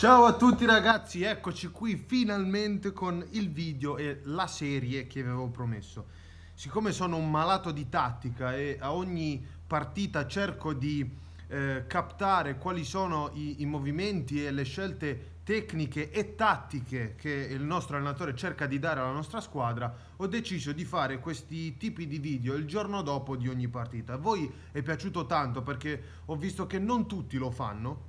Ciao a tutti ragazzi, eccoci qui finalmente con il video e la serie che vi avevo promesso. Siccome sono un malato di tattica e a ogni partita cerco di eh, captare quali sono i, i, movimenti e le scelte tecniche e tattiche che il nostro allenatore cerca di dare alla nostra squadra, ho deciso di fare questi tipi di video il giorno dopo di ogni partita. A voi è piaciuto tanto perché ho visto che non tutti lo fanno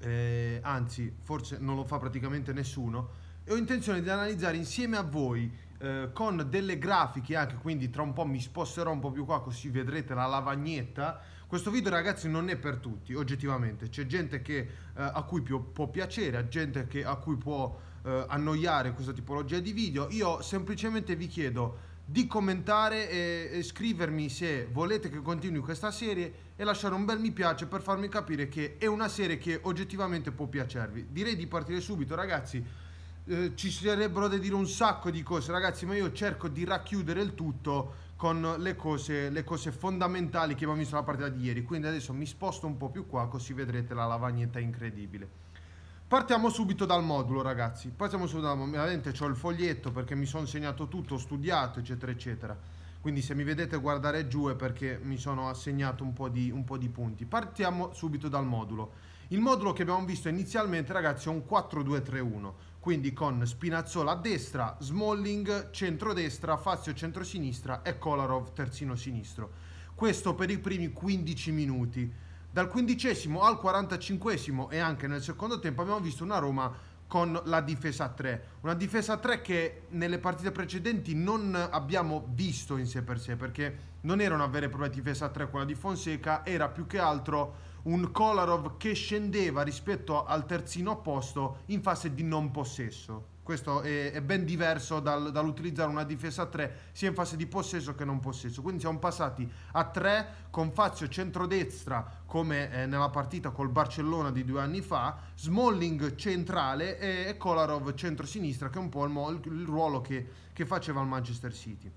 eh, anzi forse non lo fa praticamente nessuno, e ho intenzione di analizzare insieme a voi eh, con delle grafiche, anche quindi tra un po' mi sposterò un po' più qua così vedrete la lavagnetta. Questo video ragazzi non è per tutti, oggettivamente, c'è gente che, eh, a cui più, può piacere, gente che, a cui può eh, annoiare questa tipologia di video. Io semplicemente vi chiedo di commentare e, e, scrivermi se volete che continui questa serie e lasciare un bel mi piace per farmi capire che è una serie che oggettivamente può piacervi. Direi di partire subito ragazzi, eh, ci sarebbero da dire un sacco di cose ragazzi ma io cerco di racchiudere il tutto con le cose, le cose fondamentali che abbiamo visto nella partita di ieri, quindi adesso mi sposto un po' più qua così vedrete la lavagnetta incredibile. Partiamo subito dal modulo, ragazzi. Partiamo subito dal modulo. Ovviamente ho il foglietto perché mi sono segnato tutto, ho studiato, eccetera, eccetera. Quindi se mi vedete guardare giù è perché mi sono assegnato un po, di, un po' di, punti. Partiamo subito dal modulo. Il modulo che abbiamo visto inizialmente, ragazzi, è un 4-2-3-1. Quindi con Spinazzola a destra, Smalling centro-destra, Fazio centro-sinistra e Kolarov terzino sinistro. Questo per i primi 15 minuti dal quindicesimo al quarantacinquesimo e anche nel secondo tempo abbiamo visto una Roma con la difesa a 3. Una difesa a 3 che nelle partite precedenti non abbiamo visto in sé per sé, perché non era una vera e propria difesa a 3 quella di Fonseca, era più che altro un Kolarov che scendeva rispetto al terzino opposto in fase di non possesso. Questo è, è ben diverso dal, dall'utilizzare una difesa a 3 sia in fase di possesso che non possesso. Quindi siamo passati a 3 con Fazio centrodestra come eh, nella partita col Barcellona di due anni fa, Smalling centrale e, Kolarov centrosinistra che è un po' il, il ruolo che, che faceva il Manchester City.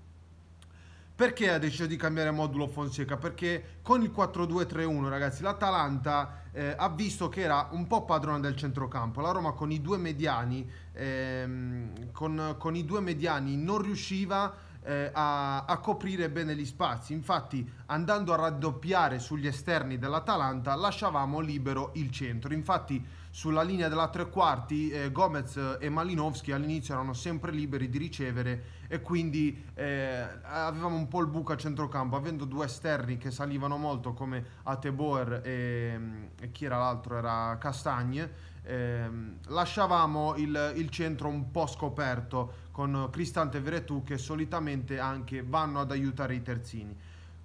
Perché ha deciso di cambiare modulo Fonseca? Perché con il 4-2-3-1, ragazzi, l'Atalanta eh, ha visto che era un po' padrona del centrocampo. La Roma con i due mediani, ehm, con, con i due mediani non riusciva eh, a, a, coprire bene gli spazi. Infatti, andando a raddoppiare sugli esterni dell'Atalanta, lasciavamo libero il centro. Infatti, sulla linea della tre quarti, eh, Gomez e Malinowski all'inizio erano sempre liberi di ricevere e quindi eh, avevamo un po' il buco a centrocampo, avendo due esterni che salivano molto come Ateboer e, mm, e chi era l'altro? Era Castagne ehm, lasciavamo il, il, centro un po' scoperto con Cristante e Veretù che solitamente anche vanno ad aiutare i terzini.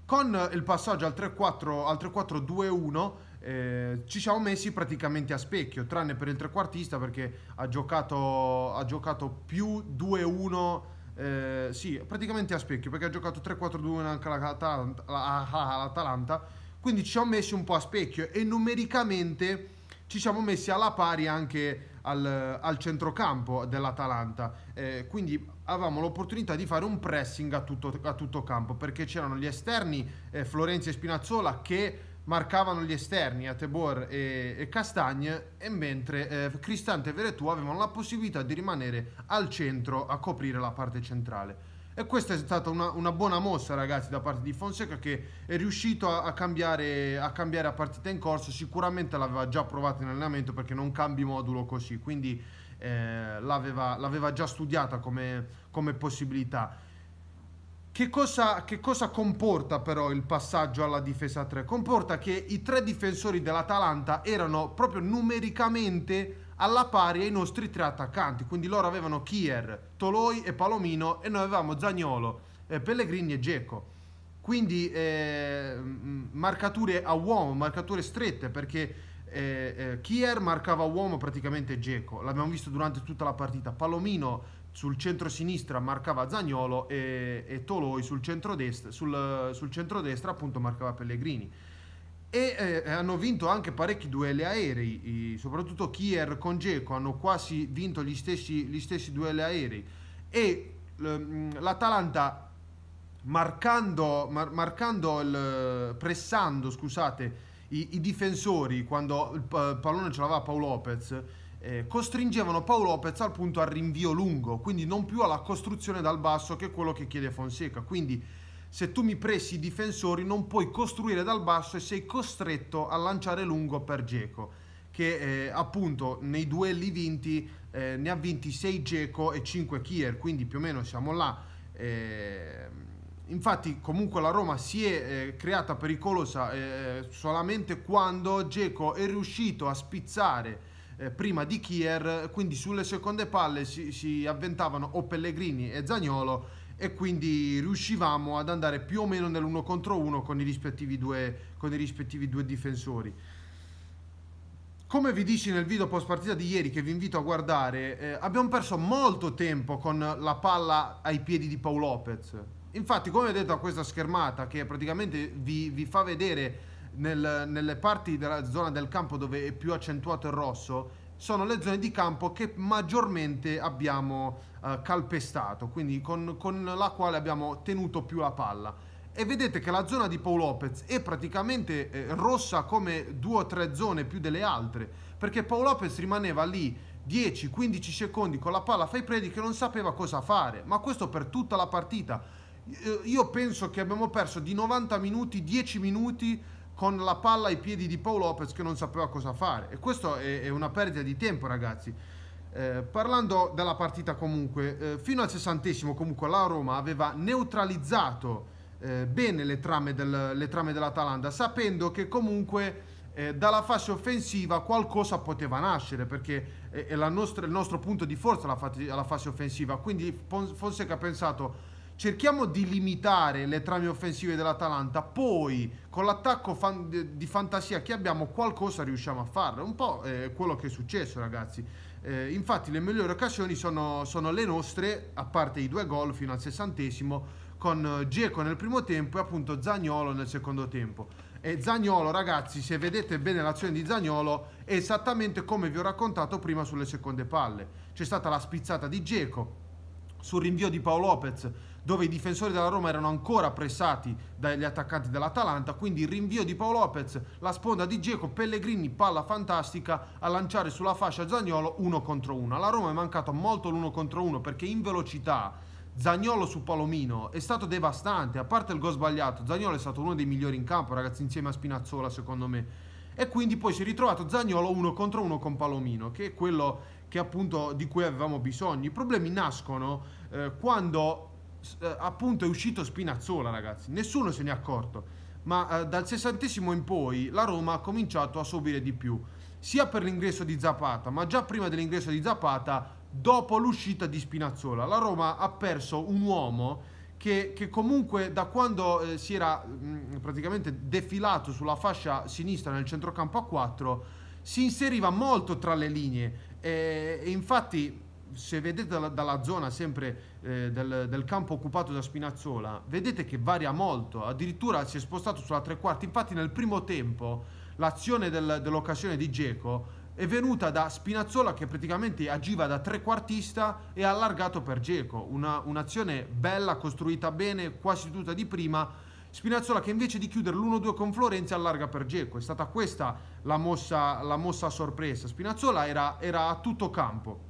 Con il passaggio al 3-4-2-1 eh, ci siamo messi praticamente a specchio, tranne per il trequartista perché ha giocato, ha giocato più 2-1, eh, sì, praticamente a specchio perché ha giocato 3-4-2 anche all'Atalanta, ah, ah, quindi ci siamo messi un po' a specchio e numericamente ci siamo messi alla pari anche al, al centrocampo dell'Atalanta. Eh, quindi avevamo l'opportunità di fare un pressing a tutto, a tutto campo perché c'erano gli esterni, eh, Florenzi e Spinazzola, che marcavano gli esterni a Tebor e, e Castagne e mentre eh, Cristante e Veretù avevano la possibilità di rimanere al centro a coprire la parte centrale. E questa è stata una, una, buona mossa, ragazzi, da parte di Fonseca che è riuscito a, a, cambiare, a cambiare a partita in corso. Sicuramente l'aveva già provato in allenamento perché non cambi modulo così, quindi eh, l'aveva, l'aveva, già studiata come, come possibilità. Che cosa, che cosa, comporta però il passaggio alla difesa 3? Comporta che i tre difensori dell'Atalanta erano proprio numericamente alla pari ai nostri tre attaccanti. Quindi loro avevano Kier, Toloi e Palomino e noi avevamo Zagnolo, eh, Pellegrini e Geco. Quindi eh, marcature a uomo, marcature strette perché eh, eh Kier marcava uomo praticamente Geco. L'abbiamo visto durante tutta la partita. Palomino sul centro-sinistra marcava Zagnolo e, e Toloi sul centrodestra, sul, sul centrodestra appunto marcava Pellegrini e eh, hanno vinto anche parecchi duelli aerei, i, soprattutto Kier con Geco hanno quasi vinto gli stessi, gli stessi duelli aerei e mm, l'Atalanta marcando, mar, marcando il, pressando scusate, i, i, difensori quando il pallone ce l'aveva Paolo Lopez eh, costringevano Paolo Lopez al punto al rinvio lungo quindi non più alla costruzione dal basso che è quello che chiede Fonseca quindi se tu mi pressi i difensori non puoi costruire dal basso e sei costretto a lanciare lungo per Geco che eh, appunto nei duelli vinti eh, ne ha vinti 6 Geco e 5 Kier, quindi più o meno siamo là. Eh, infatti comunque la Roma si è eh, creata pericolosa eh, solamente quando Geco è riuscito a spizzare eh, prima di Kier, quindi sulle seconde palle si, si avventavano o Pellegrini e Zagnolo e quindi riuscivamo ad andare più o meno nell'uno contro uno con i rispettivi due, i rispettivi due difensori. Come vi dici nel video post partita di ieri che vi invito a guardare, eh, abbiamo perso molto tempo con la palla ai piedi di Paul Lopez. Infatti, come vedete a questa schermata che praticamente vi, vi fa vedere nel, nelle parti della zona del campo dove è più accentuato il rosso, sono le zone di campo che maggiormente abbiamo eh, calpestato, quindi con, con, la quale abbiamo tenuto più la palla. E vedete che la zona di Paul Lopez è praticamente eh, rossa come due o tre zone più delle altre, perché Paul Lopez rimaneva lì 10-15 secondi con la palla fai predi che non sapeva cosa fare, ma questo per tutta la partita. Eh, io penso che abbiamo perso di 90 minuti 10 minuti con la palla ai piedi di Paul Lopez che non sapeva cosa fare. E questo è, è una perdita di tempo, ragazzi. Eh, parlando della partita comunque, eh, fino al sessantesimo comunque la Roma aveva neutralizzato eh, bene le trame, del, le trame, dell'Atalanta, sapendo che comunque eh, dalla fase offensiva qualcosa poteva nascere, perché eh, è, è nostra, il nostro punto di forza la, fase, la fascia offensiva. Quindi Fonseca ha pensato cerchiamo di limitare le trame offensive dell'Atalanta, poi con l'attacco fan- di fantasia che abbiamo qualcosa riusciamo a fare, un po' eh, quello che è successo ragazzi. Eh, infatti le migliori occasioni sono, sono, le nostre, a parte i due gol fino al sessantesimo, con Geco eh, nel primo tempo e appunto Zagnolo nel secondo tempo. E Zagnolo, ragazzi, se vedete bene l'azione di Zagnolo, è esattamente come vi ho raccontato prima sulle seconde palle. C'è stata la spizzata di Geco sul rinvio di Paolo Lopez, dove i difensori della Roma erano ancora pressati dagli attaccanti dell'Atalanta, quindi il rinvio di Paolo Lopez, la sponda di Geco, Pellegrini, palla fantastica a lanciare sulla fascia Zagnolo uno contro uno. Alla Roma è mancato molto l'uno contro uno perché in velocità Zagnolo su Palomino è stato devastante, a parte il gol sbagliato, Zagnolo è stato uno dei migliori in campo, ragazzi, insieme a Spinazzola, secondo me. E quindi poi si è ritrovato Zagnolo uno contro uno con Palomino, che è quello che, appunto, di cui avevamo bisogno. I problemi nascono eh, quando eh, appunto è uscito Spinazzola, ragazzi. Nessuno se ne è accorto. Ma eh, dal sessantesimo in poi la Roma ha cominciato a subire di più, sia per l'ingresso di Zapata, ma già prima dell'ingresso di Zapata, dopo l'uscita di Spinazzola. La Roma ha perso un uomo che, che comunque da quando eh, si era mh, mm, praticamente defilato sulla fascia sinistra nel centrocampo a 4 si inseriva molto tra le linee. E, e infatti se vedete dalla, dalla zona sempre eh, del, del, campo occupato da Spinazzola, vedete che varia molto, addirittura si è spostato sulla tre quarti, infatti nel primo tempo l'azione del, dell'occasione di Geco è venuta da Spinazzola che praticamente agiva da trequartista e ha allargato per Geco, una, un'azione bella, costruita bene, quasi tutta di prima, Spinazzola che invece di chiudere l'1-2 con Florenzi allarga per Geco, è stata questa la mossa, la mossa sorpresa, Spinazzola era, era a tutto campo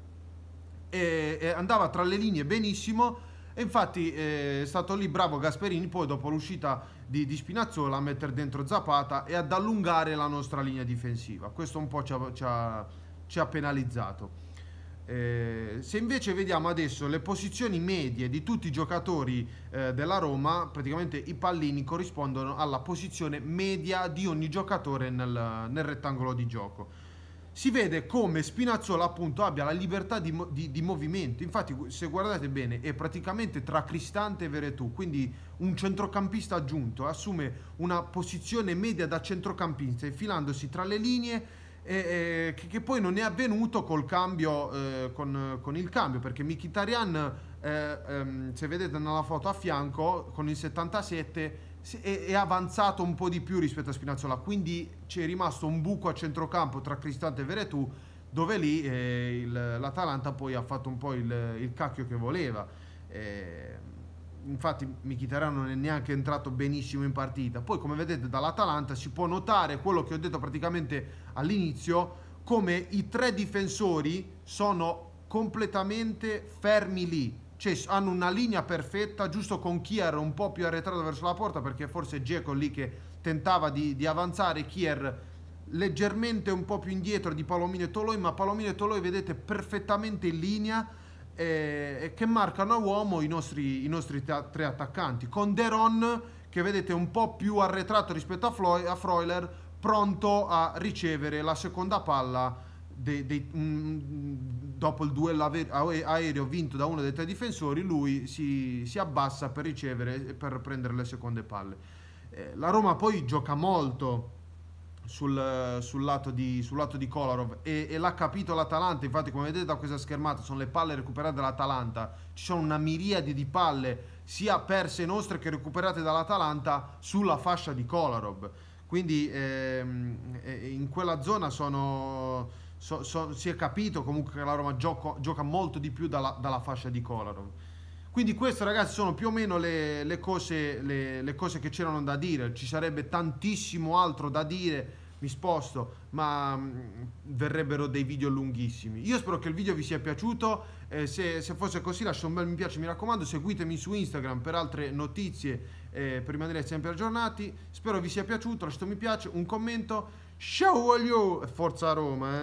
e, e andava tra le linee benissimo e infatti eh, è stato lì bravo Gasperini poi dopo l'uscita di, di, Spinazzola a mettere dentro Zapata e ad allungare la nostra linea difensiva. Questo un po' ci ha, ci ha, ci ha penalizzato. Eh, se invece vediamo adesso le posizioni medie di tutti i giocatori eh, della Roma, praticamente i pallini corrispondono alla posizione media di ogni giocatore nel, nel rettangolo di gioco si vede come Spinazzola appunto abbia la libertà di, di, di, movimento. Infatti, se guardate bene, è praticamente tra Cristante e Veretù, quindi un centrocampista aggiunto, assume una posizione media da centrocampista, infilandosi tra le linee. E, che, che, poi non è avvenuto col cambio, eh, con, con, il cambio perché Mkhitaryan eh, ehm, se vedete nella foto a fianco con il 77 è avanzato un po' di più rispetto a Spinazzola, quindi c'è rimasto un buco a centrocampo tra Cristante e Veretù, dove lì eh, il, l'Atalanta poi ha fatto un po' il, il cacchio che voleva. Eh, infatti Michitaran non è neanche entrato benissimo in partita. Poi come vedete dall'Atalanta si può notare quello che ho detto praticamente all'inizio, come i tre difensori sono completamente fermi lì cioè, hanno una linea perfetta, giusto con Kier un po' più arretrato verso la porta, perché forse Geco lì che tentava di, di avanzare, Kier leggermente un po' più indietro di Palomino e Toloi, ma Palomino e Toloi vedete perfettamente in linea eh, che marcano a uomo i nostri, i nostri tre attaccanti, con Deron che vedete un po' più arretrato rispetto a, Flo- a Freuler, pronto a ricevere la seconda palla dei, dei, mh, mm, dopo il duello aereo vinto da uno dei tre difensori, lui si, si abbassa per ricevere e per prendere le seconde palle. Eh, la Roma poi gioca molto sul, sul, lato, di, sul lato di Kolarov e, e l'ha capito l'Atalanta, infatti come vedete da questa schermata sono le palle recuperate dall'Atalanta, ci sono una miriade di palle sia perse nostre che recuperate dall'Atalanta sulla fascia di Kolarov. Quindi ehm, in quella zona sono so, so, si è capito comunque che la Roma gioco, gioca molto di più dalla, dalla fascia di Kolarov. Quindi queste ragazzi sono più o meno le, le, cose, le, le cose che c'erano da dire, ci sarebbe tantissimo altro da dire, mi sposto, ma mh, mm, verrebbero dei video lunghissimi. Io spero che il video vi sia piaciuto, eh, se, se, fosse così lascia un bel mi piace, mi raccomando, seguitemi su Instagram per altre notizie, eh, per rimanere sempre aggiornati. Spero vi sia piaciuto, lasciate un mi piace, un commento. Ciao, voglio! Forza Roma, eh!